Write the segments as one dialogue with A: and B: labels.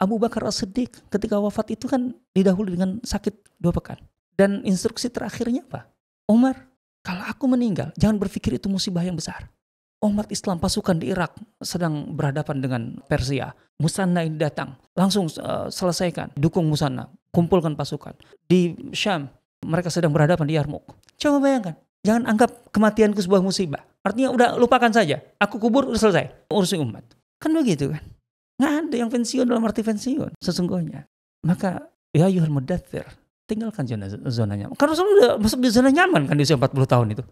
A: Abu Bakar As-Siddiq ketika wafat itu kan didahului dengan sakit dua pekan. Dan instruksi terakhirnya apa? Umar, kalau aku meninggal, jangan berpikir itu musibah yang besar. Umat Islam pasukan di Irak sedang berhadapan dengan Persia. Musanna ini datang, langsung uh, selesaikan, dukung Musanna, kumpulkan pasukan. Di Syam, mereka sedang berhadapan di Yarmouk. Coba bayangkan, jangan anggap kematianku sebuah musibah. Artinya udah lupakan saja, aku kubur udah selesai, urusin umat. Kan begitu kan? Nggak ada yang pensiun dalam arti pensiun sesungguhnya. Maka ya yuhal mudathir, tinggalkan zona zona nyaman. Karena Rasulullah udah masuk di zona nyaman kan di usia 40 tahun itu.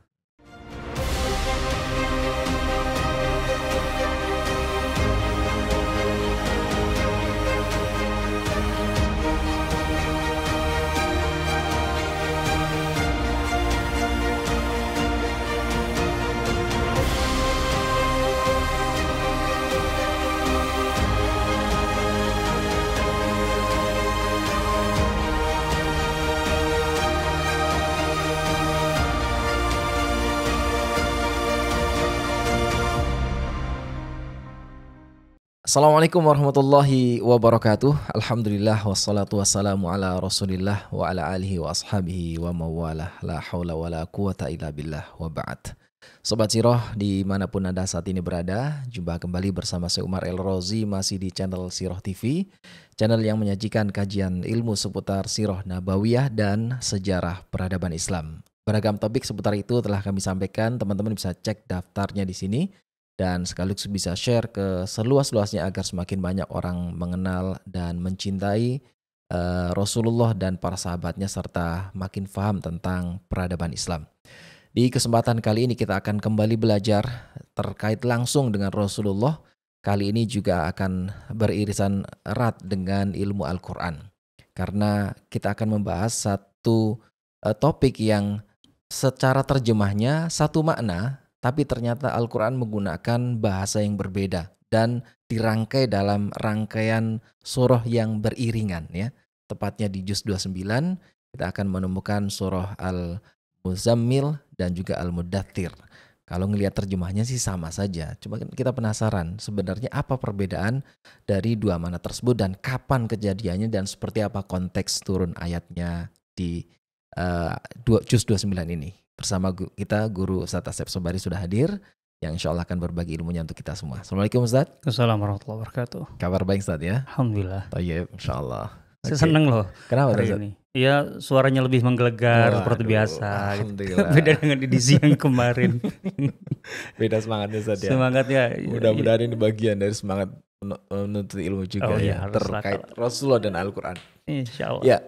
B: Assalamualaikum warahmatullahi wabarakatuh. Alhamdulillah wassalatu wassalamu ala Rasulillah wa ala alihi wa ashabihi wa mawalah la hawla wa la quwata illa billah wa ba'd. Sobat Siroh dimanapun Anda saat ini berada, jumpa kembali bersama saya Umar El Rozi masih di channel Siroh TV, channel yang menyajikan kajian ilmu seputar Siroh Nabawiyah dan sejarah peradaban Islam. Beragam topik seputar itu telah kami sampaikan, teman-teman bisa cek daftarnya di sini dan sekaligus bisa share ke seluas-luasnya agar semakin banyak orang mengenal dan mencintai uh, Rasulullah dan para sahabatnya serta makin faham tentang peradaban Islam. Di kesempatan kali ini kita akan kembali belajar terkait langsung dengan Rasulullah. Kali ini juga akan beririsan erat dengan ilmu Al-Qur'an. Karena kita akan membahas satu uh, topik yang secara terjemahnya satu makna tapi ternyata Al-Quran menggunakan bahasa yang berbeda dan dirangkai dalam rangkaian surah yang beriringan ya. Tepatnya di juz 29 kita akan menemukan surah Al-Muzammil dan juga al mudathir. Kalau ngelihat terjemahnya sih sama saja. Cuma kan kita penasaran sebenarnya apa perbedaan dari dua mana tersebut dan kapan kejadiannya dan seperti apa konteks turun ayatnya di uh, juz 29 ini bersama kita Guru Ustaz Asep Sobari sudah hadir yang insya Allah akan berbagi ilmunya untuk kita semua. Assalamualaikum Ustaz. Assalamualaikum warahmatullahi wabarakatuh. Kabar baik Ustaz ya? Alhamdulillah. Tayyib insya Allah. Okay. Saya seneng loh. Kenapa hari Ustaz? ini?
A: Iya suaranya lebih menggelegar Wah, seperti biasa. Gitu. Alhamdulillah. Beda dengan edisi yang kemarin.
B: Beda semangatnya Ustaz ya? Semangatnya. Mudah-mudahan ini bagian dari semangat menuntut ilmu juga oh, iya, ya, terkait Rasulullah dan Al-Quran. Insya Allah. Ya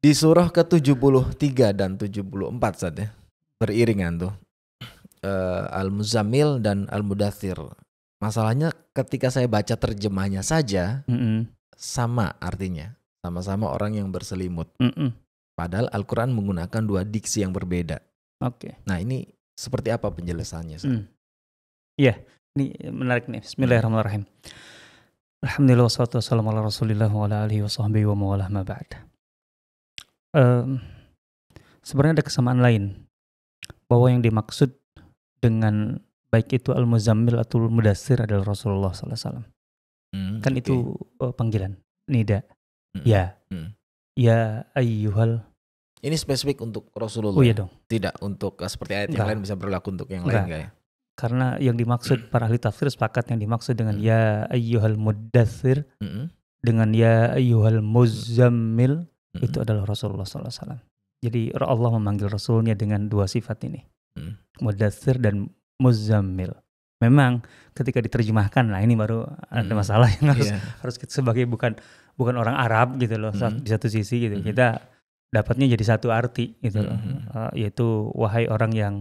B: di surah ke-73 dan 74 saat ya. Beriringan tuh. Uh, eh, al muzamil dan Al-Mudathir. Masalahnya ketika saya baca terjemahnya saja mm -mm. sama artinya. Sama-sama orang yang berselimut. Mm -mm. Padahal Al-Qur'an menggunakan dua diksi yang berbeda. Oke. Okay. Nah, ini seperti apa penjelasannya? Mm.
A: Iya, mm. ini menarik nih. Bismillahirrahmanirrahim. Alhamdulillah wassalatu wassalamu ala rasulillah wa ala alihi wa sahbihi wa mawalah ma ba'dah sebenarnya ada kesamaan lain, bahwa yang dimaksud dengan baik itu Al-Muzammil atau al mudasir adalah Rasulullah Sallallahu SAW.
B: Hmm, Kan okay. itu, uh, panggilan,
A: nida. Hmm. Ya, Hmm. ya ayuhal
B: Ini spesifik untuk Oh, Rasulullah iya dong. Tidak untuk, eh, seperti ayat yang lain bisa berlaku untuk yang lain Enggak. ya?
A: Karena yang dimaksud hmm. para ahli tafsir sepakat yang dimaksud dengan hmm. ya ayyuhal mm -hmm. dengan ya ayyuhal muzammil hmm. itu adalah Rasulullah Sallallahu Alaihi Wasallam. Jadi Allah memanggil Rasulnya dengan dua sifat ini, hmm. mudathir dan muzammil. Memang ketika diterjemahkan, nah ini baru ada mm. masalah yang harus yeah. harus kita sebagai bukan bukan orang Arab gitu loh hmm. di satu sisi gitu hmm. kita dapatnya jadi satu arti gitu loh, uh, yaitu wahai orang yang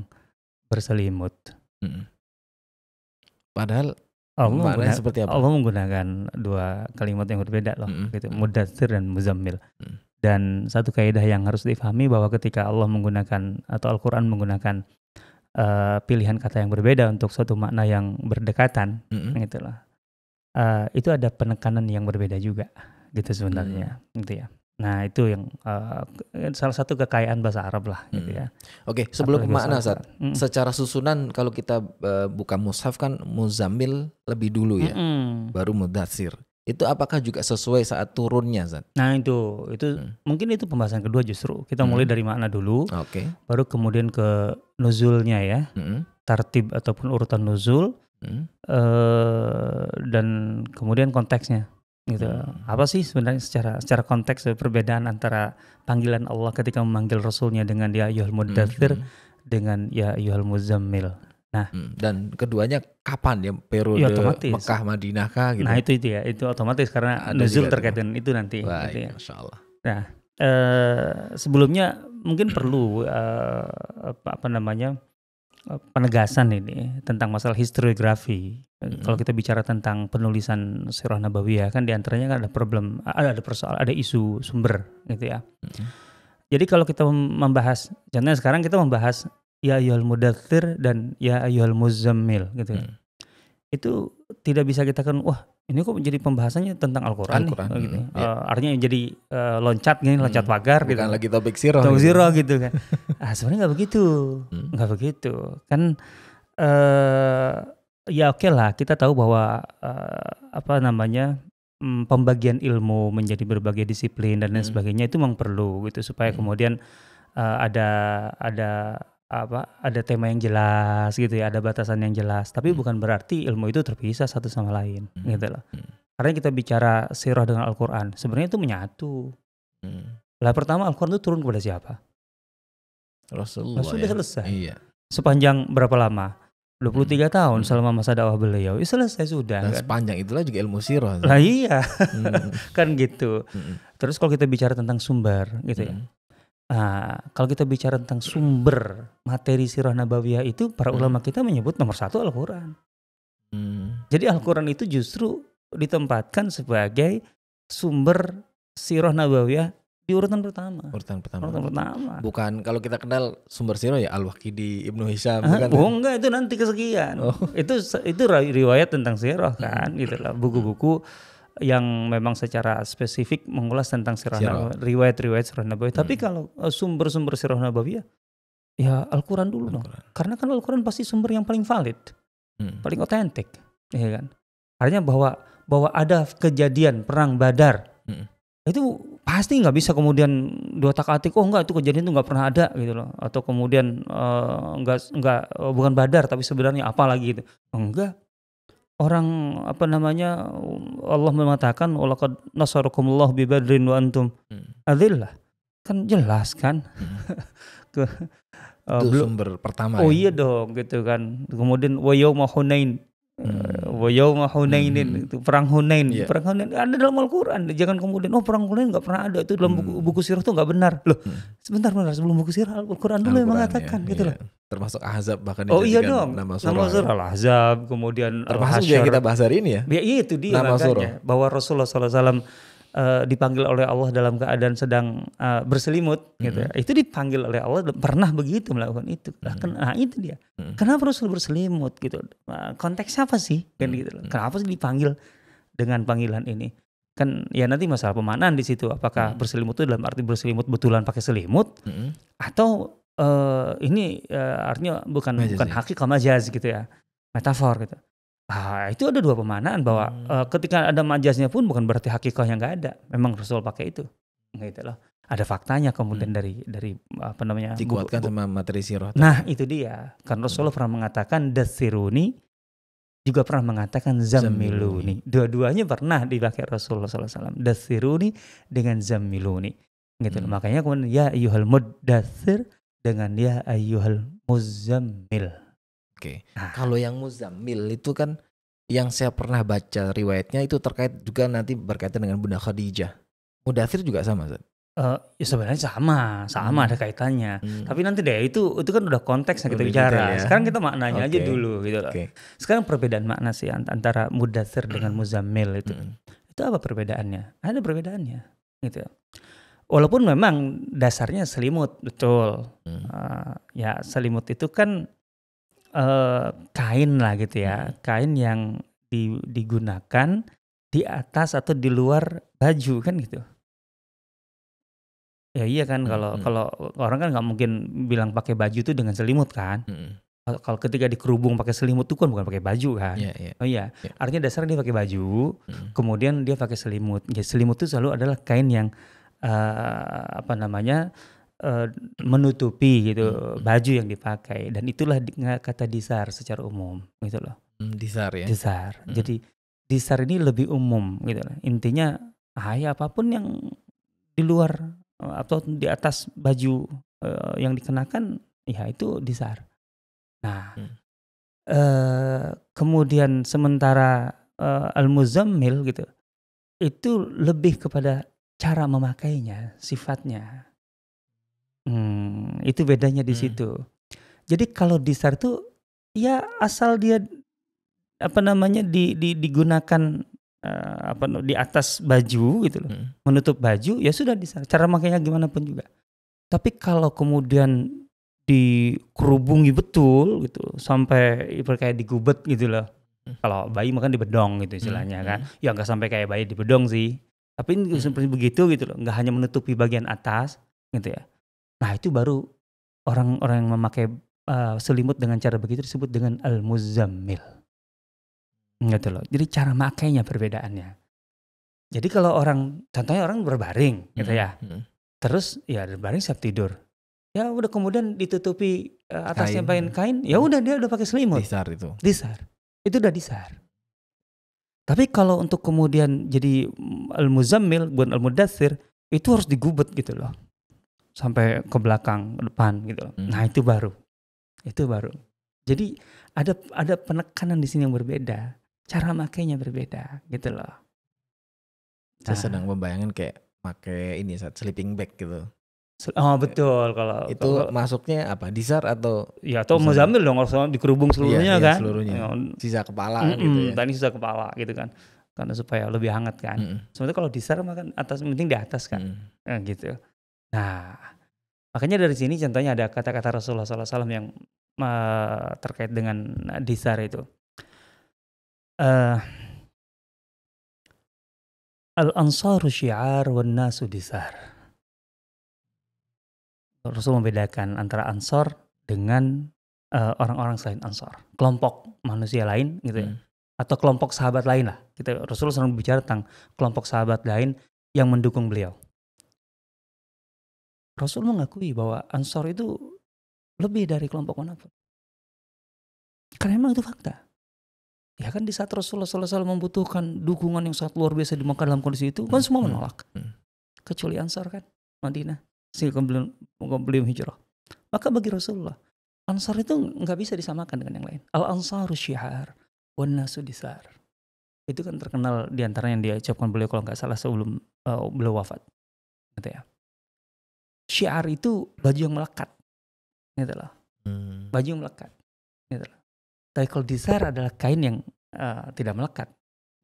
A: berselimut. Hmm. Padahal Allah menggunakan, seperti apa? Allah menggunakan dua kalimat yang berbeda loh, -hmm. gitu, mudathir dan muzammil. Hmm. Dan satu kaidah yang harus difahami bahwa ketika Allah menggunakan atau Al-Quran menggunakan uh, pilihan kata yang berbeda untuk suatu makna yang berdekatan, mm-hmm. gitulah. Uh, eh, itu ada penekanan yang berbeda juga, gitu sebenarnya, mm. gitu ya. Nah itu yang uh, salah satu kekayaan bahasa Arab lah, gitu mm. ya. Oke, okay, sebelum ke makna saat, hmm. secara
B: susunan kalau kita uh, buka mushaf kan muzamil lebih dulu ya, hmm. baru mudasir itu apakah juga sesuai saat turunnya Zat?
A: Nah itu itu hmm. mungkin itu pembahasan kedua justru kita mulai hmm. dari makna dulu, okay. baru kemudian ke nuzulnya ya, hmm. tartib ataupun urutan nuzul hmm. ee, eh, dan kemudian konteksnya gitu. Hmm. Apa sih sebenarnya secara secara konteks perbedaan antara panggilan Allah ketika memanggil Rasulnya dengan ya Yuhal Mudathir hmm. dengan ya Yuhal Muzammil?
B: Nah, hmm, dan
A: keduanya kapan ya periode ya, otomatis. Mekah Madinah kah gitu. Nah, itu itu ya, itu otomatis karena Ada nuzul terkait dengan itu nanti Baik, gitu ya. Allah. Nah, eh, sebelumnya mungkin perlu eh, apa, namanya? Eh, penegasan ini tentang masalah historiografi. Eh, hmm. Kalau kita bicara tentang penulisan Sirah Nabawiyah kan diantaranya kan ada problem, eh, ada ada persoalan, ada isu sumber gitu ya. Hmm. Jadi kalau kita membahas, contohnya sekarang kita membahas ya ayyuhal mudaththir dan ya ayyuhal muzammil gitu. Ya. Hmm. Itu tidak bisa kita kan wah ini kok menjadi pembahasannya tentang Al-Quran, Al-Quran. Oh, gitu. Ya. uh, artinya jadi uh, loncat gini, hmm, loncat hmm, pagar gitu. lagi topik sirah, Topik gitu. sirah, gitu kan. ah sebenarnya nggak begitu, hmm. nggak hmm. begitu. Kan uh, ya oke okay lah kita tahu bahwa uh, apa namanya um, pembagian ilmu menjadi berbagai disiplin dan lain hmm. sebagainya itu memang perlu gitu supaya hmm. kemudian uh, ada ada apa ada tema yang jelas gitu ya, ada batasan yang jelas. Tapi hmm. bukan berarti ilmu itu terpisah satu sama lain hmm. gitu loh. Hmm. Karena kita bicara sirah dengan Al-Qur'an, sebenarnya itu menyatu. Hmm. Lah pertama Al-Qur'an itu turun kepada siapa? Rasulullah. Rasulullah ya. selesai. Iya. Sepanjang berapa lama? 23 hmm. tahun hmm. selama masa dakwah beliau. Ya selesai sudah. Dan kan?
B: sepanjang itulah juga ilmu sirah. Lah iya. Hmm.
A: kan gitu. Hmm. Terus kalau kita bicara tentang sumber gitu ya. hmm. ya. Nah, kalau kita bicara tentang sumber materi sirah nabawiyah itu para hmm. ulama kita menyebut nomor satu Al-Quran. Hmm. Jadi Al-Quran itu justru ditempatkan sebagai sumber
B: sirah nabawiyah di urutan pertama. Urutan pertama. Urutan pertama. Bukan kalau kita kenal sumber sirah ya Al-Waqidi, Ibnu Hisham bukan. Ya? Oh, enggak itu nanti kesekian. Oh.
A: Itu itu riwayat tentang sirah kan hmm. gitu buku-buku yang memang secara spesifik mengulas tentang sirah Nabawi, riwayat-riwayat sirah Nabawi. Hmm. Tapi kalau eh, sumber-sumber sirah Nabawi ya, ya Al-Qur'an dulu Al -Quran. dong. Karena kan Al-Qur'an pasti sumber yang paling valid, hmm. paling otentik, ya kan? Artinya bahwa bahwa ada kejadian perang Badar. Hmm. Itu pasti nggak bisa kemudian dua tak atik oh nggak itu kejadian itu nggak pernah ada gitu loh atau kemudian uh, nggak nggak eh, bukan badar tapi sebenarnya apa lagi gitu enggak orang apa namanya Allah mengatakan walaqad nasarakumullah bi badrin wa antum hmm. adillah kan jelas kan hmm. ke uh, itu sumber pertama oh ya. iya dong gitu kan kemudian wa yauma Hmm. Wa yauma hmm. itu perang Hunain. Yeah. Perang Hunain ada dalam Al-Qur'an. Jangan kemudian oh perang Hunain nggak pernah ada. Itu dalam buku, hmm. buku sirah tuh nggak benar. Loh, hmm. sebentar benar sebelum buku sirah Al-Qur'an dulu Al yang mengatakan ya, gitu ya. loh.
B: Iya. Termasuk Ahzab bahkan Oh iya dong. Nama surah, nama surah ya. Al-Ahzab
A: kemudian termasuk yang kita bahas hari ini ya. Ya itu dia nama makanya surah. bahwa Rasulullah SAW uh, dipanggil oleh Allah dalam keadaan sedang uh, berselimut mm-hmm. gitu ya. Mm-hmm. Itu dipanggil oleh Allah pernah begitu melakukan itu. mm-hmm. nah itu dia. Mm-hmm. Kenapa Rasul berselimut gitu? Nah, konteks apa sih? Kan gitu mm-hmm. gitu. Kenapa sih dipanggil dengan panggilan ini? Kan ya nanti masalah pemanaan di situ apakah mm-hmm. berselimut itu dalam arti berselimut betulan pakai selimut mm-hmm. atau uh, ini uh, artinya bukan majazi. bukan ya? hakikat majaz gitu ya. Metafor gitu. Ah, itu ada dua pemanaan bahwa hmm. uh, ketika ada majasnya pun bukan berarti hakikatnya nggak ada. Memang Rasul pakai itu. Gitu loh. Ada faktanya kemudian hmm. dari dari apa namanya? Dikuatkan sama materi sirah. Nah, itu dia. Karena Rasulullah hmm. pernah mengatakan dasiruni juga pernah mengatakan zamiluni. Dua-duanya pernah dipakai Rasulullah Sallallahu Alaihi Wasallam. Dasiruni dengan zamiluni. Gitu hmm. loh. Makanya kemudian ya ayyuhal muddathir
B: dengan ya ayyuhal muzammil Oke. Okay. Ah. Kalau yang Muzammil itu kan yang saya pernah baca riwayatnya itu terkait juga nanti berkaitan dengan Bunda Khadijah. Mudathir juga sama, Zat?
A: Uh, eh, ya sebenarnya sama, sama hmm. ada kaitannya. Hmm. Tapi nanti deh itu itu kan udah konteksnya yang kita bicara. Ya. Sekarang kita maknanya okay. aja dulu gitu loh. Sekarang perbedaan makna sih antara mudathir dengan hmm. muzamil itu. Hmm. Itu apa perbedaannya? Ada perbedaannya gitu. Walaupun memang dasarnya selimut, betul. Uh, ya selimut itu kan Eh, kain lah gitu ya, hmm. kain yang di, digunakan di atas atau di luar baju kan gitu. Ya iya kan hmm, kalau hmm. kalau orang kan nggak mungkin bilang pakai baju itu dengan selimut kan. Hmm. hmm. Kalau ketika dikerubung pakai selimut tuh kan bukan pakai baju kan. Yeah, yeah. Oh iya. Yeah. Artinya dasarnya dia pakai baju, hmm. kemudian dia pakai selimut. Ya selimut itu selalu adalah kain yang uh, apa namanya? Eh, menutupi gitu hmm. baju yang dipakai dan itulah kata disar secara umum gitu loh. Hmm, disar ya. Disar. Hmm. Jadi disar ini lebih umum gitu loh. Intinya ya apapun yang di luar eh, atau di atas baju uh, yang dikenakan ya itu disar. Nah, hmm. uh, kemudian sementara uh, al-muzammil gitu itu lebih kepada cara memakainya, sifatnya Hmm, itu bedanya di hmm. situ. Jadi kalau disar tuh ya asal dia apa namanya di, di digunakan uh, apa di atas baju gitu loh. Hmm. Menutup baju ya sudah di disar. Cara makainya gimana pun juga. Tapi kalau kemudian dikerubungi betul gitu sampai kayak digubet gitu loh. Hmm. Kalau bayi makan di bedong gitu hmm, istilahnya hmm. kan. Ya nggak sampai kayak bayi di bedong sih. Tapi hmm. seperti begitu gitu loh. Nggak hanya menutupi bagian atas gitu ya Nah itu baru orang-orang yang memakai uh, selimut dengan cara begitu disebut dengan al-muzammil. Gitu loh. Jadi cara makainya perbedaannya. Jadi kalau orang, contohnya orang berbaring gitu hmm. ya. Hmm. Terus ya berbaring siap tidur. Ya udah kemudian ditutupi uh, atasnya kain, kain ya udah dia udah pakai selimut. Disar itu. Disar. Itu udah disar. Tapi kalau untuk kemudian jadi mm, al-muzammil bukan al-mudathir itu harus digubet gitu loh sampai ke belakang ke depan gitu Hmm. Nah itu baru itu baru. Jadi ada ada penekanan di sini yang berbeda, cara makainya berbeda gitu loh. Nah.
B: Saya sedang membayangkan kayak pakai ini saat sleeping bag gitu. Oh betul kalau itu kalau, masuknya apa dessert atau ya atau muzamil dong kalau dikerubung iya, seluruhnya iya, kan seluruhnya ya,
A: sisa kepala mm -mm, gitu ya tadi sisa kepala gitu kan karena supaya lebih hangat kan mm -mm. sebetulnya kalau dessert makan atas penting di atas kan mm -mm. Eh, gitu Nah, makanya dari sini contohnya ada kata-kata Rasulullah SAW yang uh, terkait dengan disar itu. Uh, eh, al ansar syiar wan nasu disar. Rasul membedakan antara ansor dengan eh, orang-orang uh, selain ansor. Kelompok manusia lain gitu ya. hmm. ya. Atau kelompok sahabat lain lah. Kita gitu, Rasulullah sering bicara tentang kelompok sahabat lain yang mendukung beliau Rasul mengakui bahwa Ansor itu lebih dari kelompok manapun. Karena memang itu fakta. Ya kan di saat Rasulullah SAW membutuhkan dukungan yang sangat luar biasa di Mekah dalam kondisi itu, kan hmm, semua hmm, menolak. Hmm. Kecuali Ansar kan, Madinah. Sehingga belum, belum hijrah. Maka bagi Rasulullah, Ansar itu nggak bisa disamakan dengan yang lain. al ansar syihar, wan nasu Itu kan terkenal diantara yang diucapkan beliau kalau nggak salah sebelum uh, beliau wafat. Gitu ya syiar itu baju yang melekat gitu loh hmm. baju yang melekat gitu loh tapi kalau desire adalah kain yang uh, tidak melekat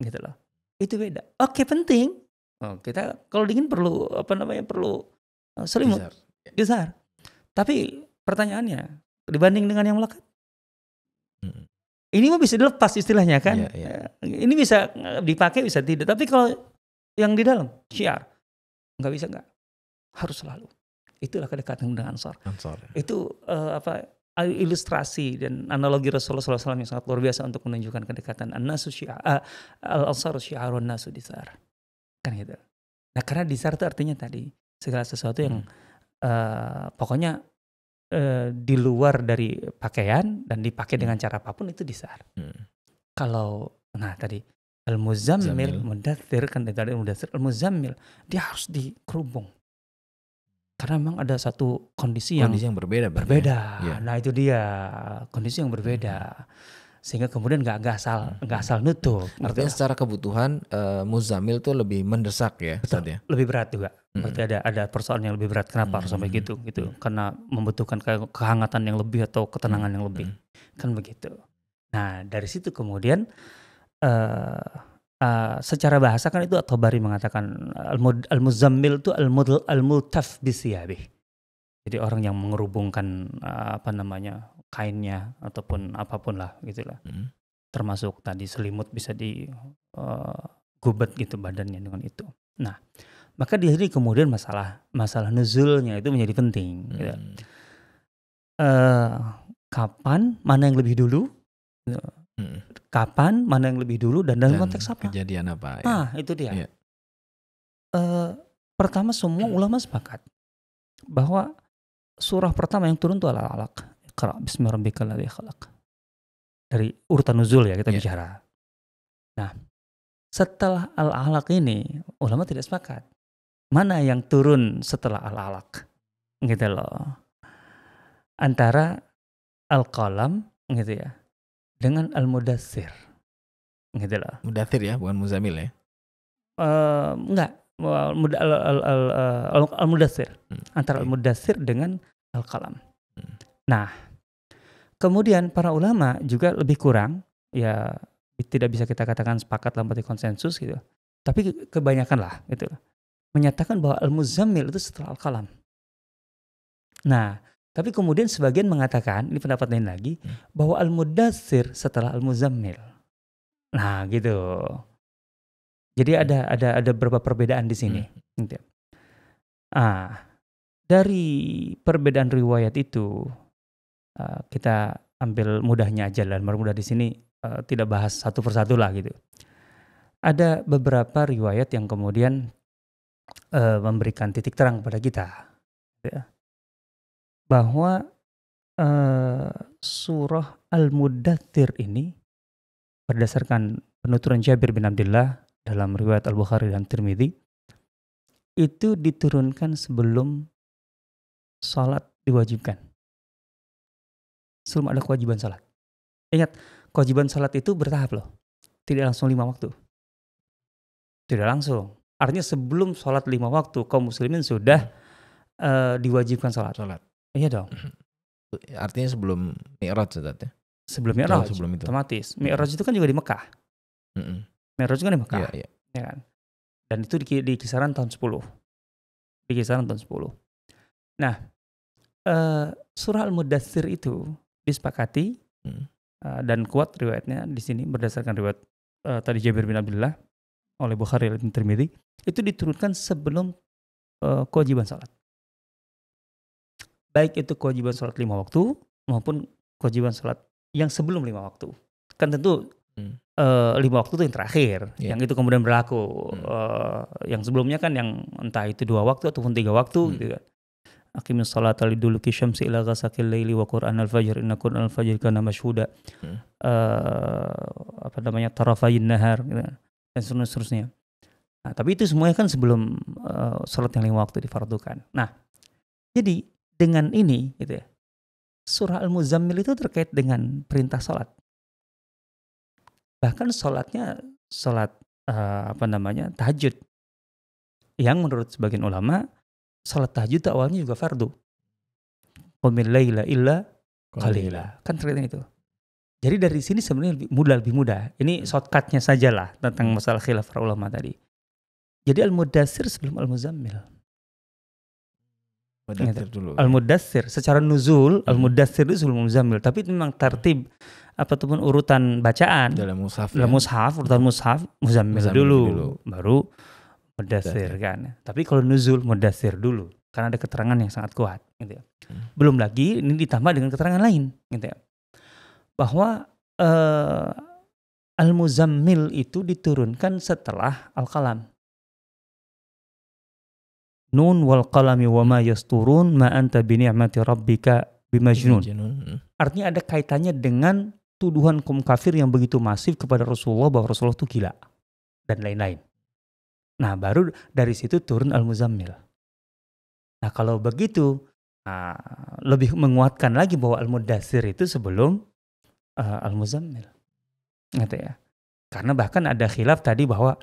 A: gitu loh itu beda oke penting oh, kita kalau dingin perlu apa namanya perlu uh, selimut desire. desire tapi pertanyaannya dibanding dengan yang melekat hmm. ini mah bisa dilepas istilahnya kan yeah, iya, iya. yeah. ini bisa eh, dipakai bisa tidak tapi kalau yang di dalam syiar nggak bisa nggak harus selalu itulah kedekatan dengan Ansor. Ansor. Ya. Itu uh, apa ilustrasi dan analogi Rasulullah SAW yang sangat luar biasa untuk menunjukkan kedekatan an-nasu syi'a uh, al-ansar syi'arun nasu disar. Kan gitu. Nah, karena disar itu artinya tadi segala sesuatu yang hmm. uh, pokoknya uh, di luar dari pakaian dan dipakai dengan hmm. cara apapun itu disar. Hmm. Kalau nah tadi al-muzammil mudathir kan tadi mudathir al-muzammil dia harus dikerubung karena memang ada satu kondisi, yang yang
B: berbeda ya? berbeda ya.
A: nah itu dia kondisi yang berbeda hmm. sehingga kemudian nggak nggak asal hmm. nggak asal nutup artinya gitu.
B: secara kebutuhan uh, muzamil tuh lebih mendesak ya Betul, ya?
A: lebih berat juga hmm. berarti ada ada persoalan yang lebih berat kenapa harus sampai gitu gitu karena membutuhkan kehangatan yang lebih atau ketenangan yang lebih kan begitu nah dari situ kemudian uh, Eh, secara bahasa kan itu At-Tabari mengatakan al-muzammil itu al-multaf bisiyabih. Jadi orang yang mengerubungkan eh, apa namanya kainnya ataupun apapun lah gitulah. Hmm. Termasuk tadi selimut bisa di uh, eh, gubet gitu badannya dengan itu. Nah, maka di sini kemudian masalah masalah nuzulnya itu menjadi penting. Gitu. Hmm. Gitu. Uh, kapan mana yang lebih dulu? Hmm kapan, mana yang lebih dulu, dan dalam dan konteks
B: apa. Kejadian apa. Ya. Nah, itu dia. Ya.
A: Uh, pertama semua ulama sepakat bahwa surah pertama yang turun itu adalah alaq. Iqra bismillahirrahmanirrahim Dari urutan nuzul ya kita yeah. bicara. Nah, setelah al-alaq ini ulama tidak sepakat. Mana yang turun setelah al-alaq? Gitu loh. Antara al-qalam gitu ya dengan al mudasir
B: Gitu loh. mudasir ya, bukan Muzamil ya?
A: Uh, enggak. al muda Al, al, al, al, al mudasir hmm. Antara okay. al mudasir dengan al kalam Hmm. Nah, kemudian para ulama juga lebih kurang, ya tidak bisa kita katakan sepakat dalam berarti konsensus gitu. Tapi kebanyakan lah gitu. Menyatakan bahwa al muzamil itu setelah al kalam Nah, tapi kemudian sebagian mengatakan, ini pendapat lain lagi, hmm. bahwa al-mudassir setelah al-muzammil. Nah, gitu. Jadi hmm. ada ada ada beberapa perbedaan di sini. Hmm. Gitu ya. Ah, dari perbedaan riwayat itu uh, kita ambil mudahnya aja dan mudah di sini uh, tidak bahas satu persatu lah gitu. Ada beberapa riwayat yang kemudian uh, memberikan titik terang pada kita. Gitu ya bahwa uh, surah al mudathir ini berdasarkan penuturan Jabir bin Abdullah dalam riwayat Al-Bukhari dan Tirmidzi itu diturunkan sebelum salat diwajibkan. Sebelum ada kewajiban salat. Ingat, kewajiban salat itu bertahap loh. Tidak langsung lima waktu. Tidak langsung. Artinya sebelum sholat lima waktu kaum muslimin sudah uh, diwajibkan sholat. Iya dong.
B: Artinya sebelum Mi'raj Ustaz ya, ya? Sebelum Mi'raj. sebelum itu. Otomatis. Hmm. Mi'raj itu kan juga di Mekah. Mm -mm.
A: Mi'raj kan di Mekah. Iya, iya. Ya kan? Dan itu di, di kisaran tahun 10. Di kisaran tahun 10. Nah, uh, surah Al-Mudathir itu disepakati mm. uh, dan kuat riwayatnya di sini berdasarkan riwayat uh, tadi Jabir bin Abdullah oleh Bukhari dan Tirmidzi itu diturunkan sebelum uh, kewajiban salat baik itu kewajiban sholat lima waktu maupun kewajiban sholat yang sebelum lima waktu kan tentu hmm. uh, lima waktu itu yang terakhir yeah. yang itu kemudian berlaku hmm. uh, yang sebelumnya kan yang entah itu dua waktu ataupun tiga waktu hmm. gitu kan sholat salat kisham syamsi ila ghasakil laili wa qur'an al-fajr inna qur'an al-fajr kana masyhuda. Hmm. Uh, apa namanya? tarafain nahar gitu, kan, dan seterusnya. Nah, tapi itu semuanya kan sebelum uh, sholat yang lima waktu difardukan. Nah, jadi dengan ini gitu ya. Surah Al-Muzammil itu terkait dengan perintah sholat. Bahkan sholatnya sholat uh, apa namanya tahajud. Yang menurut sebagian ulama sholat tahajud awalnya juga fardu. Qumil laila illa qalila. Kan terkait itu. Jadi dari sini sebenarnya lebih mudah lebih mudah. Ini hmm. shortcutnya sajalah tentang hmm. masalah khilaf ulama tadi. Jadi al-mudasir sebelum al-muzammil.
B: Al
A: Mudassir. Gitu. secara nuzul hmm. Al Mudassir itu sebelum Muzammil, tapi memang tertib apa pun urutan bacaan
B: dalam mushaf. Dalam ya? mushaf, urutan mushaf Muzammil, dulu, dulu, baru Mudathir kan.
A: Tapi kalau nuzul Mudathir dulu karena ada keterangan yang sangat kuat gitu ya. Hmm. Belum lagi ini ditambah dengan keterangan lain gitu ya. Bahwa uh, Al-Muzammil itu diturunkan setelah Al-Qalam. Nun wal qalami wa ma yasturun ma anta bi ni'mati rabbika bimajnun. Hmm. Artinya ada kaitannya dengan tuduhan kaum kafir yang begitu masif kepada Rasulullah bahwa Rasulullah itu gila dan lain-lain. Nah, baru dari situ turun Al-Muzammil. Nah, kalau begitu ah, lebih menguatkan lagi bahwa Al-Mudassir itu sebelum uh, Al-Muzammil. Gitu ya. Karena bahkan ada khilaf tadi bahwa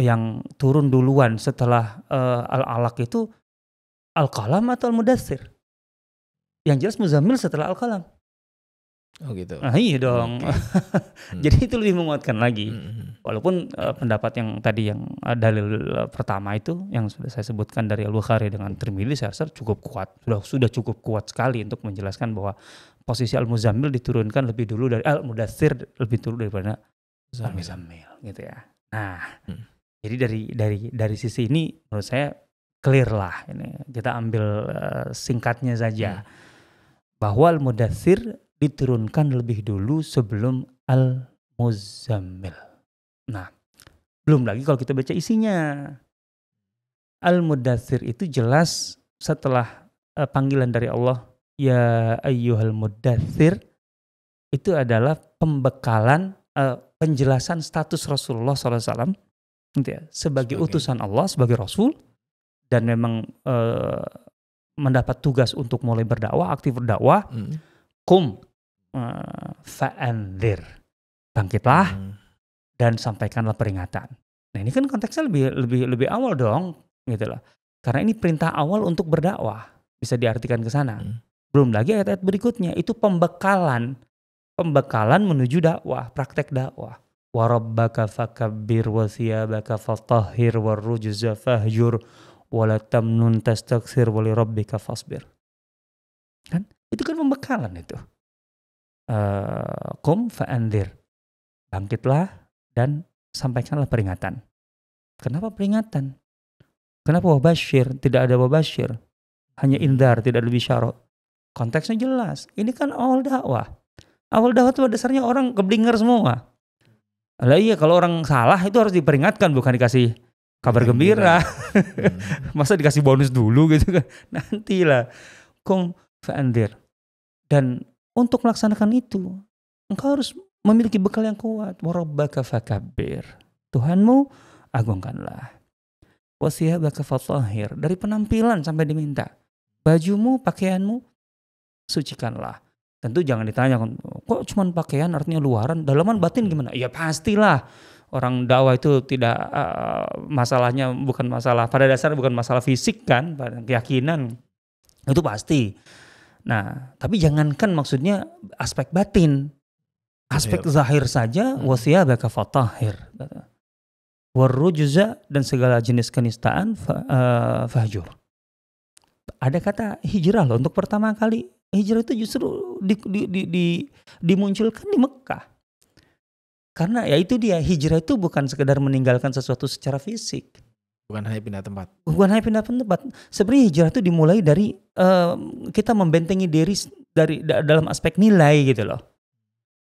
A: yang turun duluan setelah uh, al-alaq itu al kalam atau al-mudassir? Yang jelas muzamil setelah al kalam
B: Oh gitu. Nah, iya dong. Okay. hmm.
A: Jadi itu lebih menguatkan lagi. Hmm. hmm, hmm. Walaupun uh, pendapat yang tadi yang uh, dalil pertama itu yang sudah saya sebutkan dari Al-Bukhari dengan Tirmidzi saya rasa cukup kuat. Sudah sudah cukup kuat sekali untuk menjelaskan bahwa posisi al muzamil diturunkan lebih dulu dari al mudassir lebih dulu daripada al muzamil gitu ya. Nah, hmm. Jadi dari dari dari sisi ini menurut saya clear lah ini. Kita ambil uh, singkatnya saja. Hmm. Bahwa al-mudathir diturunkan lebih dulu sebelum al-muzammil. Nah, belum lagi kalau kita baca isinya. Al-mudathir itu jelas setelah uh, panggilan dari Allah ya ayyuhal mudathir itu adalah pembekalan uh, penjelasan status Rasulullah SAW gitu ya, sebagai, sebagai utusan Allah, sebagai Rasul, dan memang e, mendapat tugas untuk mulai berdakwah, aktif berdakwah, hmm. kum e, fa'andir, bangkitlah hmm. dan sampaikanlah peringatan. Nah ini kan konteksnya lebih lebih lebih awal dong, gitu loh. Karena ini perintah awal untuk berdakwah, bisa diartikan ke sana. Hmm. Belum lagi ayat-ayat berikutnya itu pembekalan, pembekalan menuju dakwah, praktek dakwah. وربك فكبر وثيابك فطهر والرجز فهجر ولا tamnun tastaksir ولربك fasbir. Kan? Itu kan pembekalan itu. Uh, eh, kum fa'andir. Bangkitlah dan sampaikanlah peringatan. Kenapa peringatan? Kenapa wabashir? Tidak ada wabashir. Hanya indar, tidak ada bisyara. Konteksnya jelas. Ini kan awal dakwah. Awal dakwah itu dasarnya orang keblinger semua. Lah iya kalau orang salah itu harus diperingatkan bukan dikasih kabar gembira. Hmm. Masa dikasih bonus dulu gitu kan. Nantilah. Kong fa'andir. Dan untuk melaksanakan itu engkau harus memiliki bekal yang kuat. Warabbaka fakabir. Tuhanmu agungkanlah. wasiyabaka fatahir. Dari penampilan sampai diminta. Bajumu, pakaianmu, sucikanlah. Tentu jangan ditanya kok cuman pakaian artinya luaran, dalaman batin iya. gimana? Ya pastilah orang dakwah itu tidak uh, masalahnya bukan masalah pada dasar bukan masalah fisik kan, pada keyakinan itu pasti. Nah, tapi jangankan maksudnya aspek batin, aspek ya. zahir saja hmm. wasia baka fatahir. Warrujuza dan segala jenis kenistaan eh, fahjur. Ada kata hijrah loh untuk pertama kali hijrah itu justru di, di, di, di, dimunculkan di Mekah. Karena ya itu dia hijrah itu bukan sekedar meninggalkan sesuatu secara fisik.
B: Bukan hanya pindah tempat.
A: Bukan hanya pindah tempat. Sebenarnya hijrah itu dimulai dari uh, kita membentengi diri dari da, dalam aspek nilai gitu loh.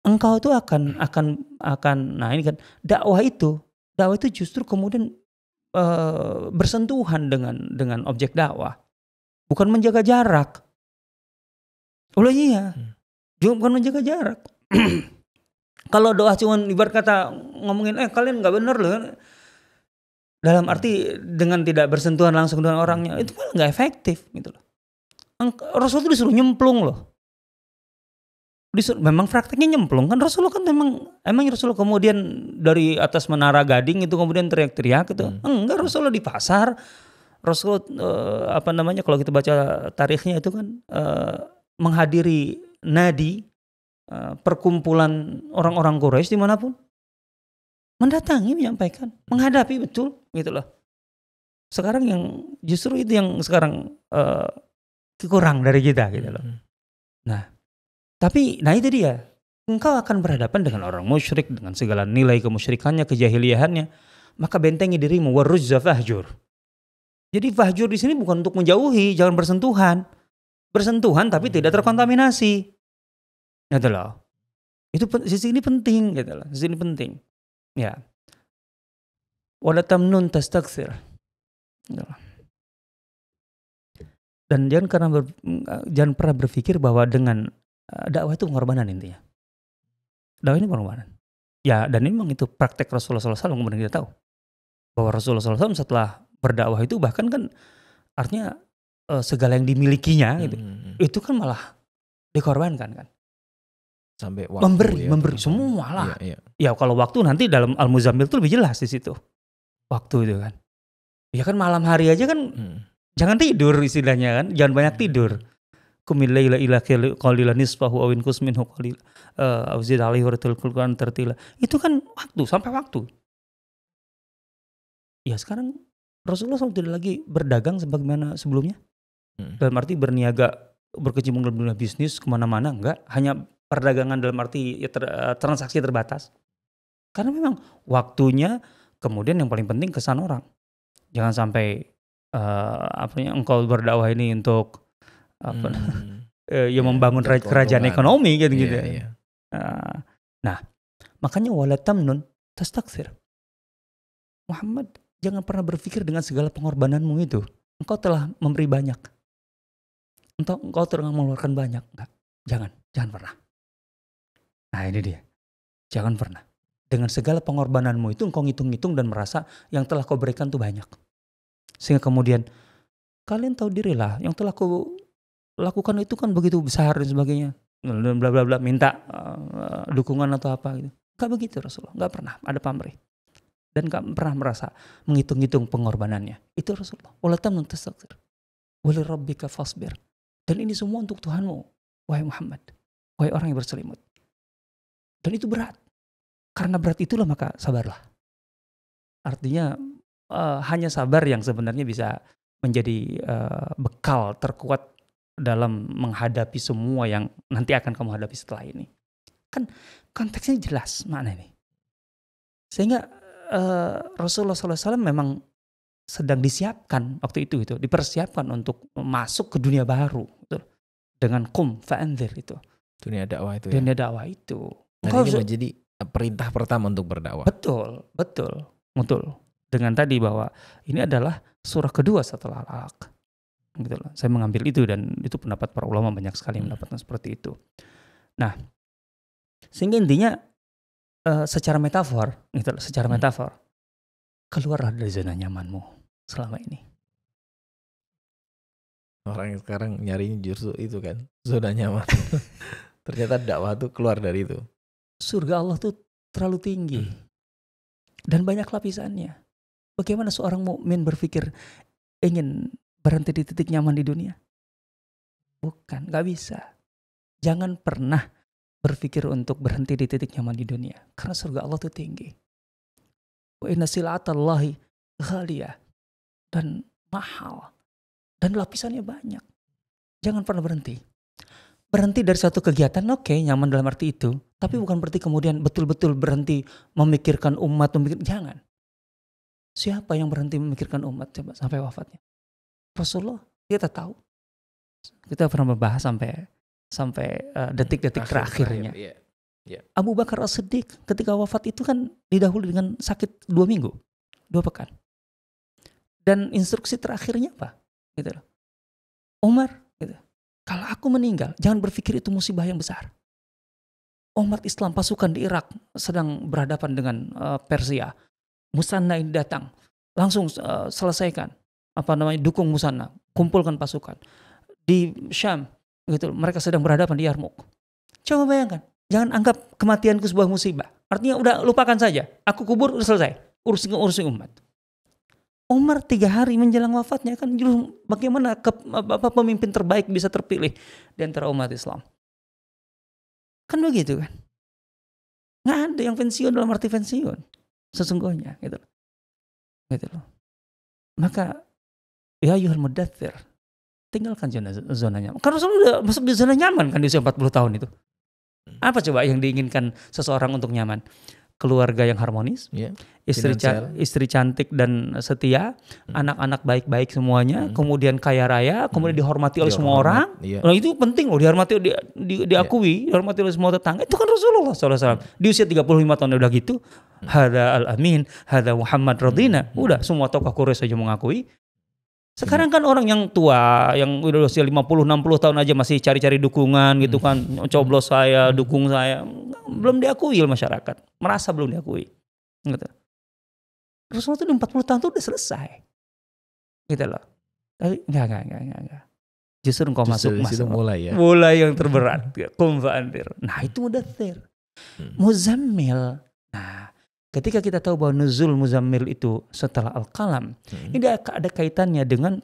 A: Engkau itu akan akan akan nah ini kan dakwah itu dakwah itu justru kemudian uh, bersentuhan dengan dengan objek dakwah. Bukan menjaga jarak, Oh iya. Hmm. bukan menjaga jarak. Kalau doa cuman ibarat kata ngomongin eh kalian nggak bener loh. Dalam arti dengan tidak bersentuhan langsung dengan orangnya hmm. itu malah nggak efektif gitu loh. Rasul itu disuruh nyemplung loh. Disuruh, memang prakteknya nyemplung kan Rasulullah kan memang emang Rasulullah kemudian dari atas menara gading itu kemudian teriak-teriak gitu. Hmm. Enggak Rasulullah di pasar Rasul uh, apa namanya kalau kita baca tarikhnya itu kan uh, menghadiri nadi eh, perkumpulan orang-orang Quraisy dimanapun mendatangi menyampaikan menghadapi betul gitu loh sekarang yang justru itu yang sekarang uh, eh, kurang dari kita gitu loh hmm. nah tapi nah itu dia engkau akan berhadapan dengan orang musyrik dengan segala nilai kemusyrikannya kejahiliahannya maka bentengi dirimu waruzza fahjur jadi fahjur di sini bukan untuk menjauhi jangan bersentuhan bersentuhan tapi hmm. tidak terkontaminasi. Gitu loh. Itu sisi ini penting gitu loh. Sisi ini penting. Ya. Wala tamnun tastakthir. Gitu loh. Dan jangan karena ber, mm, jangan pernah berpikir bahwa dengan eh, dakwah itu pengorbanan intinya. Dakwah ini pengorbanan. Ya, dan ini memang itu praktek Rasulullah SAW kemudian kita tahu bahwa Rasulullah SAW setelah berdakwah itu bahkan kan artinya uh, segala yang dimilikinya hmm, gitu hmm, hmm. itu kan malah dikorbankan kan
B: sampai waktu memberi ya,
A: memberi hmm. semua lah iya, iya. ya kalau waktu nanti dalam al muzammil itu lebih jelas di situ waktu itu kan ya kan malam hari aja kan hmm. jangan tidur istilahnya kan jangan banyak tidur kumilaila ilah ila nisfahu aw inqus qalil eh, aw zid alaihi tertila itu kan waktu sampai waktu ya sekarang Rasulullah SAW tidak lagi berdagang sebagaimana sebelumnya Hmm. Dalam arti berniaga berkecimpung dalam dunia bisnis kemana-mana enggak, hanya perdagangan dalam arti ya, ter, eh, transaksi terbatas. Karena memang waktunya, kemudian yang paling penting kesan orang. Jangan sampai uh, apa yang engkau berdakwah ini untuk apa, hmm. Eh, ya, ya membangun ya, kerajaan ekonomi gitu-gitu. Ya, ya. nah, makanya wala tamnun tastakfir. Muhammad, jangan pernah berpikir dengan segala pengorbananmu itu. Engkau telah memberi banyak Entah engkau terengah mengeluarkan banyak. Enggak. Jangan. Jangan pernah. Nah ini dia. Jangan pernah. Dengan segala pengorbananmu itu engkau ngitung-ngitung dan merasa yang telah kau berikan itu banyak. Sehingga kemudian kalian tahu dirilah yang telah kau lakukan itu kan begitu besar dan sebagainya. Bla bla bla minta uh, dukungan atau apa gitu. Nggak begitu Rasulullah, nggak pernah ada pamrih. Dan nggak pernah merasa menghitung-hitung pengorbanannya. Itu Rasulullah. Walatam tasakir. Wali rabbika fasbir. Dan ini semua untuk Tuhanmu, wahai Muhammad, wahai orang yang berselimut. Dan itu berat. Karena berat itulah maka sabarlah. Artinya uh, hanya sabar yang sebenarnya bisa menjadi uh, bekal terkuat dalam menghadapi semua yang nanti akan kamu hadapi setelah ini. Kan konteksnya jelas mana ini. Sehingga uh, Rasulullah SAW memang sedang disiapkan waktu itu itu dipersiapkan untuk masuk ke dunia baru dengan kum fa'anzir itu.
B: Dunia dakwah itu. Ya? Dunia ya?
A: dakwah itu. Dan ini menjadi eh, perintah pertama untuk berdakwah. Betul, betul, betul. Dengan tadi bahwa ini adalah surah kedua setelah Al-Alaq. Gitu loh. Saya mengambil itu dan itu pendapat para ulama banyak sekali hmm. mendapatkan seperti itu. Nah, sehingga intinya uh, secara metafor, gitu loh, secara hmm. metafor keluarlah dari
B: zona nyamanmu
A: selama ini
B: orang yang sekarang nyarinya justru itu kan zona nyaman ternyata dakwah tuh keluar dari itu
A: surga Allah tuh terlalu tinggi hmm. dan banyak lapisannya bagaimana seorang mukmin berpikir ingin berhenti di titik nyaman di dunia bukan nggak bisa jangan pernah berpikir untuk berhenti di titik nyaman di dunia karena surga Allah tuh tinggi wa inna silatallahi ghaliyah dan mahal dan lapisannya banyak. Jangan pernah berhenti. Berhenti dari satu kegiatan oke okay, nyaman dalam arti itu. Tapi bukan berarti kemudian betul-betul berhenti memikirkan umat. memikirkan jangan. Siapa yang berhenti memikirkan umat coba sampai wafatnya? Rasulullah kita tahu. Kita pernah membahas sampai sampai eh, detik-detik terakhirnya. Terakhir, yeah. Yeah. Abu Bakar As-Siddiq ketika wafat itu kan didahului dengan sakit dua minggu, dua pekan. Dan instruksi terakhirnya apa? gitu loh. Umar, gitu. kalau aku meninggal, jangan berpikir itu musibah yang besar. Umat Islam pasukan di Irak sedang berhadapan dengan uh, Persia. Musanna ini datang, langsung uh, selesaikan apa namanya dukung Musanna, kumpulkan pasukan di Syam gitu. Mereka sedang berhadapan di Yarmouk. Coba bayangkan, jangan anggap kematianku sebuah musibah. Artinya udah lupakan saja. Aku kubur udah selesai. Urusin urusin umat. Umar tiga hari menjelang wafatnya kan bagaimana ke, apa, pemimpin terbaik bisa terpilih di antara umat Islam. Kan begitu kan. Nggak ada yang pensiun dalam arti pensiun. Sesungguhnya gitu loh. Gitu loh. Maka ya yuhal mudathir. Tinggalkan zona, zona nyaman. Karena Rasul udah masuk di zona nyaman kan di usia 40 tahun itu. Apa coba yang diinginkan seseorang untuk nyaman? keluarga yang harmonis, yeah. istri ca istri cantik dan setia, hmm. anak-anak baik-baik semuanya, hmm. kemudian kaya raya, kemudian hmm. dihormati oleh semua orang. Yeah. Nah itu penting loh dihormati di, di, iya. diakui, yeah. dihormati oleh semua tetangga. Itu kan Rasulullah SAW. Hmm. Di usia 35 tahun udah gitu, hmm. hada al-amin, hada Muhammad radina. Hmm. Udah semua tokoh Quraisy saja mengakui, sekarang kan orang yang tua, yang udah usia 50 60 tahun aja masih cari-cari dukungan gitu kan, coblos saya, dukung saya, belum diakui oleh masyarakat. Merasa belum diakui. Gitu. Rasulullah itu di 40 tahun tuh udah selesai. Gitu loh. Tapi enggak enggak enggak enggak. enggak. Justru engkau masuk masuk. mulai ya. Mulai yang terberat. Kumfa Nah, itu udah Hmm. Muzammil. Nah, Ketika kita tahu bahwa nuzul muzammil itu setelah al kalam hmm. ini ada kaitannya dengan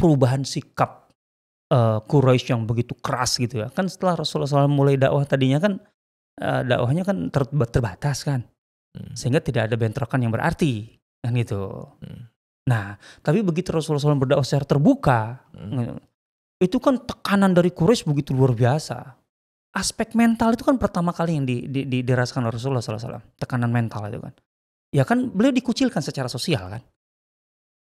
A: perubahan sikap uh, Quraisy yang begitu keras gitu ya. Kan setelah Rasulullah SAW mulai dakwah tadinya kan uh, dakwahnya kan ter terbatas kan. Hmm. Sehingga tidak ada bentrokan yang berarti kan itu. Hmm. Nah, tapi begitu Rasulullah SAW berdakwah secara terbuka, hmm. itu kan tekanan dari Quraisy begitu luar biasa aspek mental itu kan pertama kali yang di, di, di, dirasakan Rasulullah SAW. Tekanan mental itu kan. Ya kan beliau dikucilkan secara sosial kan.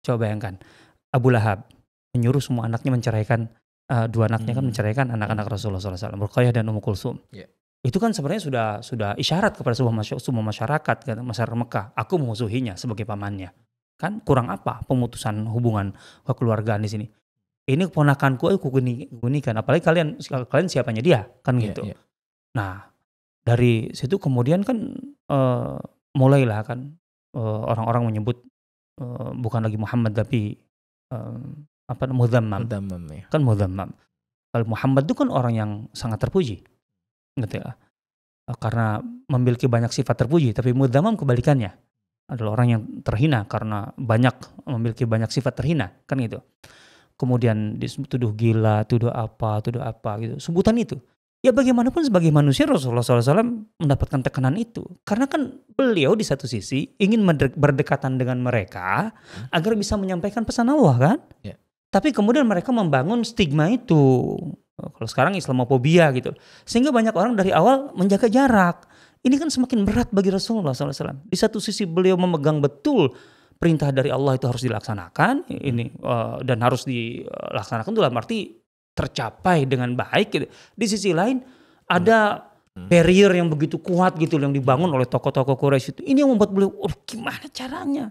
A: Coba bayangkan. Abu Lahab menyuruh semua anaknya menceraikan uh, dua anaknya kan hmm. kan menceraikan anak-anak Rasulullah SAW. Ruqayyah dan Ummu Kulsum. Yeah. Itu kan sebenarnya sudah sudah isyarat kepada sebuah masyarakat, semua masyarakat kan, masyarakat Mekah, aku memusuhinya sebagai pamannya. Kan kurang apa pemutusan hubungan kekeluargaan di sini? ini keponakanku aku eh, guni kan apalagi kalian kalian siapanya dia kan iya, gitu yeah. nah dari situ kemudian kan uh, mulailah kan uh, orang-orang menyebut uh, bukan lagi Muhammad tapi uh, apa Muhammad ya. kan Muhammad kalau Muhammad itu kan orang yang sangat terpuji gitu ya uh, karena memiliki banyak sifat terpuji tapi mudhammam kebalikannya adalah orang yang terhina karena banyak memiliki banyak sifat terhina kan gitu kemudian dituduh gila, tuduh apa, tuduh apa gitu. Sebutan itu. Ya bagaimanapun sebagai manusia Rasulullah SAW mendapatkan tekanan itu. Karena kan beliau di satu sisi ingin berdekatan dengan mereka hmm. agar bisa menyampaikan pesan Allah kan. Yeah. Tapi kemudian mereka membangun stigma itu. Kalau sekarang Islamophobia gitu. Sehingga banyak orang dari awal menjaga jarak. Ini kan semakin berat bagi Rasulullah SAW. Di satu sisi beliau memegang betul perintah dari Allah itu harus dilaksanakan ini uh, dan harus dilaksanakan dalam arti tercapai dengan baik gitu. Di sisi lain ada hmm. barrier yang begitu kuat gitu yang dibangun oleh tokoh-tokoh Quraisy itu. Ini yang membuat beliau oh, gimana caranya?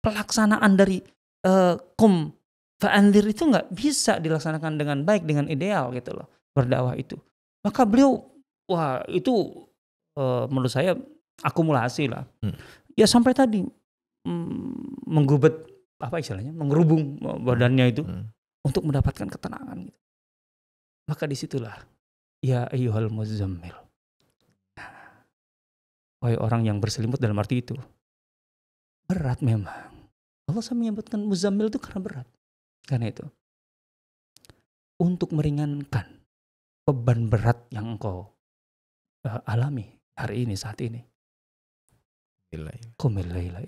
A: Pelaksanaan dari uh, eh, kom fa'andir itu nggak bisa dilaksanakan dengan baik dengan ideal gitu loh berdakwah itu maka beliau wah itu uh, menurut saya akumulasi lah hmm. ya sampai tadi menggubet apa istilahnya mengerubung badannya itu hmm. untuk mendapatkan ketenangan gitu. Maka disitulah ya ayuhal muzammil. Wahai orang yang berselimut dalam arti itu. Berat memang. Allah saya menyebutkan muzammil itu karena berat. Karena itu. Untuk meringankan beban berat yang engkau eh, alami hari ini, saat ini. Kumilailah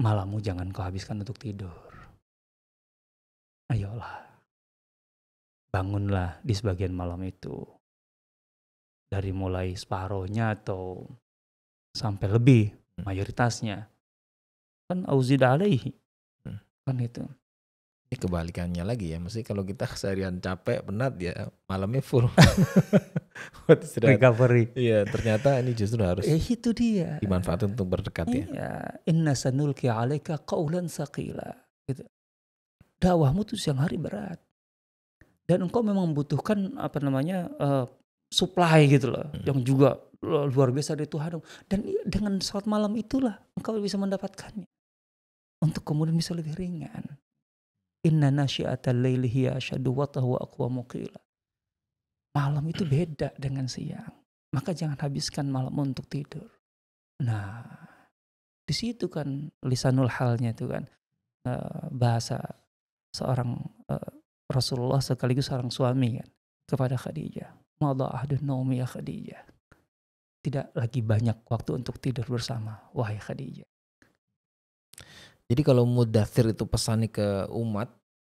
A: Malamu jangan kau habiskan untuk tidur. Ayolah. Bangunlah di sebagian malam itu. Dari mulai separohnya atau sampai lebih hmm. mayoritasnya. Kan auzid alaihi.
B: Hmm. Kan itu. Ini kebalikannya lagi ya. Mesti kalau kita seharian capek, penat ya malamnya full. Buat Recovery. Iya, ternyata ini justru harus eh, itu dia. dimanfaatkan untuk berdekat ya. iya.
A: ya. Inna sanulki alaika qawlan saqila. Gitu. Dakwahmu tuh siang hari berat. Dan engkau memang membutuhkan apa namanya uh, supply gitu loh. Hmm. Yang juga luar biasa dari Tuhan. Dan dengan sholat malam itulah engkau bisa mendapatkannya. Untuk kemudian bisa lebih ringan Inna nasyi'atal laili hiya asyadu watahu aqwa muqila. Malam itu beda dengan siang. Maka jangan habiskan malam untuk tidur. Nah, di situ kan lisanul halnya itu kan eh, bahasa seorang eh, Rasulullah sekaligus seorang suami kan kepada Khadijah. Mada ahdun naumi ya Khadijah. Tidak lagi banyak waktu untuk tidur bersama, wahai Khadijah.
B: Jadi kalau mudathir itu pesannya ke umat,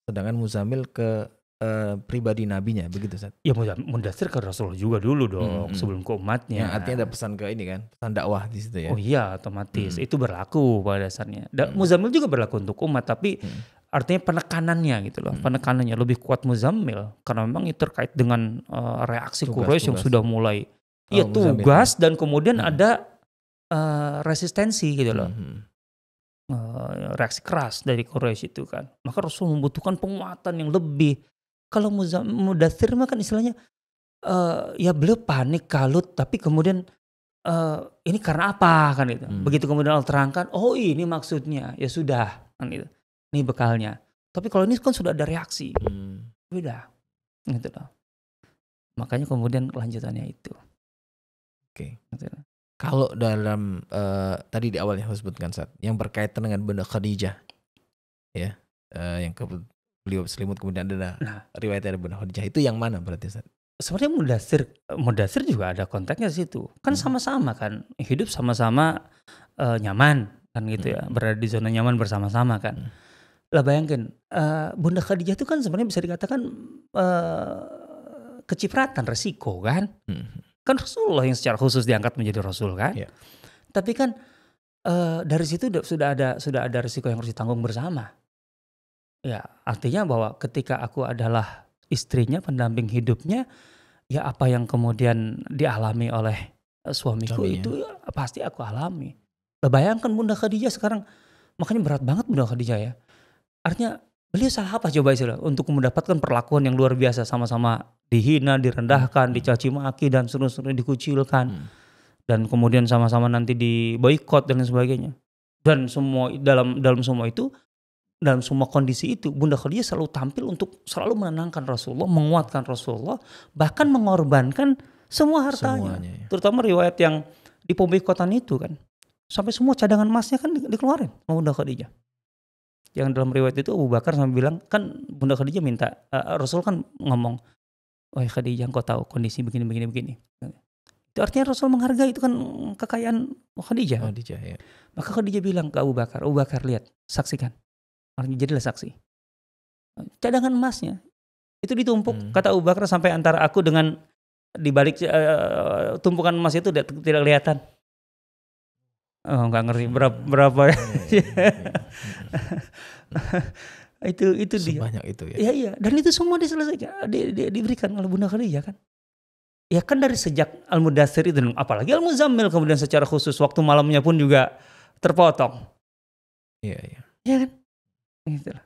B: sedangkan Muzamil ke Uh, pribadi nabinya begitu Zat? Ya mendasar ke Rasulullah juga dulu dong hmm. sebelum ke umatnya. Ya, artinya ada pesan ke ini kan, pesan dakwah di situ ya. Oh iya, otomatis hmm. itu berlaku pada dasarnya. Da
A: hmm. muzamil juga berlaku untuk umat tapi hmm. artinya penekanannya gitu loh, hmm. penekanannya lebih kuat Muzammil karena memang itu terkait dengan uh, reaksi Quraisy yang sudah mulai oh, iya, ya tugas dan kemudian hmm. ada uh, resistensi gitu loh. Hmm. Eh, reaksi keras dari Quraisy itu kan. Maka Rasul membutuhkan penguatan yang lebih. Kalau Mudathir mah kan istilahnya uh, ya beliau panik kalut tapi kemudian uh, ini karena apa kan itu. Hmm. Begitu kemudian Allah terangkan, oh ini maksudnya. Ya sudah kan itu. Ini bekalnya. Tapi kalau ini kan sudah ada reaksi. Hmm. Beda. Gitu loh. Makanya kemudian kelanjutannya itu.
B: Oke. Okay. Gitu kalau dalam uh, tadi di awalnya harus saya sebutkan saat yang berkaitan dengan benda Khadijah, ya uh, yang ke beliau selimut kemudian ada nah. riwayat dari benda Khadijah itu yang mana berarti saat Sebenarnya mudasir mudasir juga ada konteksnya situ.
A: Kan hmm. sama-sama hmm. kan hidup sama-sama uh, nyaman kan gitu ya, hmm. ya berada di zona nyaman bersama-sama kan. Hmm. Lah bayangkan uh, Bunda Khadijah itu kan sebenarnya bisa dikatakan uh, kecipratan resiko kan. Hmm Kan Rasulullah yang secara khusus diangkat menjadi Rasul kan. Yeah. Tapi kan uh, dari situ sudah ada sudah ada risiko yang harus ditanggung bersama. Ya artinya bahwa ketika aku adalah istrinya pendamping hidupnya, ya apa yang kemudian dialami oleh eh, suamiku Suaminya. itu ya, pasti aku alami. Bayangkan Bunda Khadijah sekarang makanya berat banget Bunda Khadijah ya. Artinya beliau salah apa coba istilah untuk mendapatkan perlakuan yang luar biasa sama-sama dihina, direndahkan, hmm. dicaci maki dan seru-seru dikucilkan. Hmm. Dan kemudian sama-sama nanti di boykot dan sebagainya. Dan semua dalam dalam semua itu dalam semua kondisi itu Bunda Khadijah selalu tampil untuk selalu menenangkan Rasulullah, menguatkan Rasulullah, bahkan mengorbankan semua hartanya, Semuanya, ya. terutama riwayat yang di pemboikotan itu kan. Sampai semua cadangan emasnya kan dikeluarin sama Bunda Khadijah yang dalam riwayat itu Abu Bakar sampai bilang kan Bunda Khadijah minta uh, Rasul kan ngomong oh Khadijah engkau tahu kondisi begini begini begini itu artinya Rasul menghargai itu kan kekayaan Khadijah Khadijah ya maka Khadijah bilang ke Abu Bakar Abu Bakar lihat saksikan orang jadilah saksi cadangan emasnya itu ditumpuk hmm. kata Abu Bakar sampai antara aku dengan di balik uh, tumpukan emas itu tidak kelihatan oh nggak ngerti iya. berapa berapa ya, iya, iya, itu itu Sebanyak dia. itu ya iya iya dan itu semua diselesaikan di, di, diberikan oleh bunda Khadijah kan ya kan dari sejak al mudathir itu apalagi al muzammil kemudian secara khusus waktu malamnya pun juga terpotong iya iya iya kan gitu lah.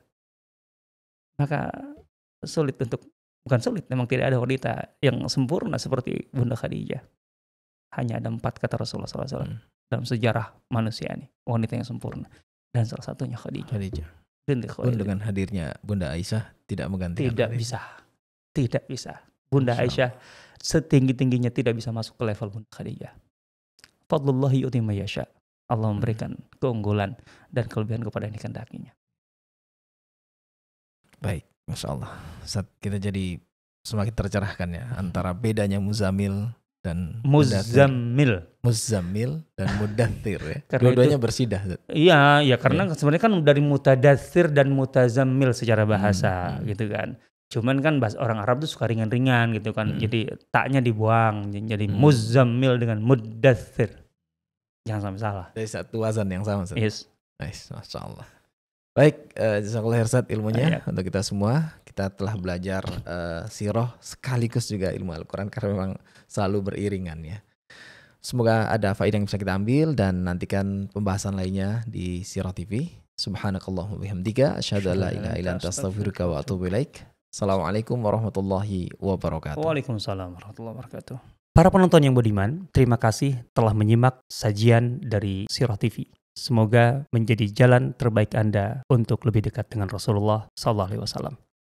A: maka sulit untuk bukan sulit memang tidak ada wanita yang sempurna seperti bunda Khadijah hanya ada empat kata Rasulullah SAW. Hmm dalam sejarah manusia ini wanita yang sempurna dan salah satunya Khadijah. Khadijah. Binti Khadijah.
B: dengan hadirnya Bunda Aisyah tidak menggantikan. Tidak Khadijah. bisa,
A: tidak bisa. Bunda Aisyah setinggi tingginya tidak bisa masuk ke level Bunda Khadijah. Fadlullahi yuti yasha. Allah hmm. memberikan keunggulan dan kelebihan kepada yang dikendakinya.
B: Baik, masya Allah. Saat kita jadi semakin tercerahkan ya antara bedanya Muzamil dan Muzamil muzamil dan Mudathir ya. Dua-duanya bersidah. Iya, ya karena yeah.
A: sebenarnya kan dari mutadathir dan mutazamil secara bahasa hmm, hmm, hmm. gitu kan. Cuman kan bahas orang Arab tuh suka ringan-ringan gitu kan. Hmm. Jadi taknya dibuang jadi hmm. muzamil dengan
B: mudathir. Jangan sampai salah. Dari satu wazan yang sama. Satu. Yes. Nice, Masya Allah. Baik, uh, jazakallah hersat ilmunya Ayat. untuk kita semua. Kita telah belajar uh, siroh sekaligus juga ilmu Al-Quran karena memang selalu beriringan ya. Semoga ada faedah yang bisa kita ambil dan nantikan pembahasan lainnya di Siro TV. Subhanakallahumma bihamdika asyhadu an la ilaha illa anta astaghfiruka wa atubu ilaik. Assalamualaikum warahmatullahi wabarakatuh.
A: Waalaikumsalam warahmatullahi wabarakatuh.
B: Para penonton yang
A: budiman, terima kasih telah menyimak sajian dari Sirah TV. Semoga menjadi jalan terbaik Anda untuk lebih dekat dengan Rasulullah sallallahu alaihi wasallam.